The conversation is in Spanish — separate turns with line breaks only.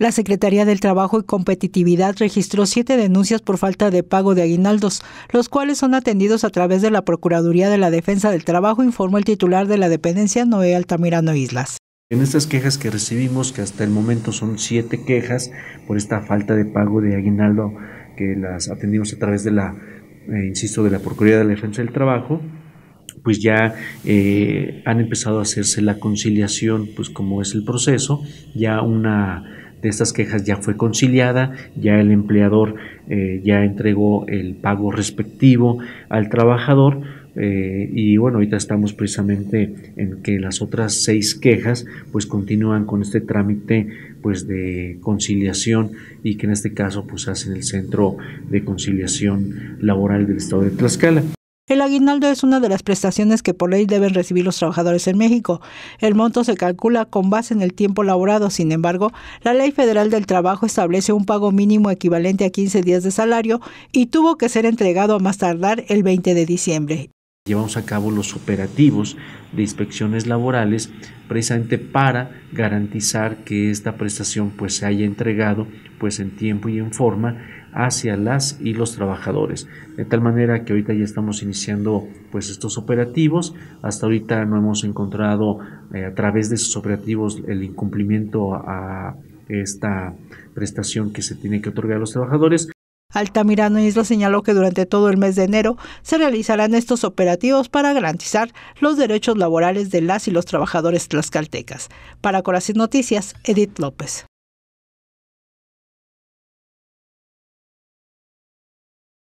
La Secretaría del Trabajo y Competitividad registró siete denuncias por falta de pago de aguinaldos, los cuales son atendidos a través de la Procuraduría de la Defensa del Trabajo, informó el titular de la dependencia, Noé Altamirano Islas.
En estas quejas que recibimos, que hasta el momento son siete quejas por esta falta de pago de aguinaldo que las atendimos a través de la, eh, insisto, de la Procuraduría de la Defensa del Trabajo, pues ya eh, han empezado a hacerse la conciliación, pues como es el proceso, ya una de estas quejas ya fue conciliada, ya el empleador eh, ya entregó el pago respectivo al trabajador. Eh, y bueno, ahorita estamos precisamente en que las otras seis quejas pues continúan con este trámite pues de conciliación y que en este caso pues hacen el Centro de Conciliación Laboral del Estado de Tlaxcala.
El aguinaldo es una de las prestaciones que por ley deben recibir los trabajadores en México. El monto se calcula con base en el tiempo laborado. Sin embargo, la Ley Federal del Trabajo establece un pago mínimo equivalente a 15 días de salario y tuvo que ser entregado a más tardar el 20 de diciembre.
Llevamos a cabo los operativos de inspecciones laborales precisamente para garantizar que esta prestación pues se haya entregado pues en tiempo y en forma hacia las y los trabajadores. De tal manera que ahorita ya estamos iniciando pues estos operativos. Hasta ahorita no hemos encontrado eh, a través de esos operativos el incumplimiento a esta prestación que se tiene que otorgar a los trabajadores.
Altamirano Isla señaló que durante todo el mes de enero se realizarán estos operativos para garantizar los derechos laborales de las y los trabajadores tlaxcaltecas. Para Corazón Noticias, Edith López.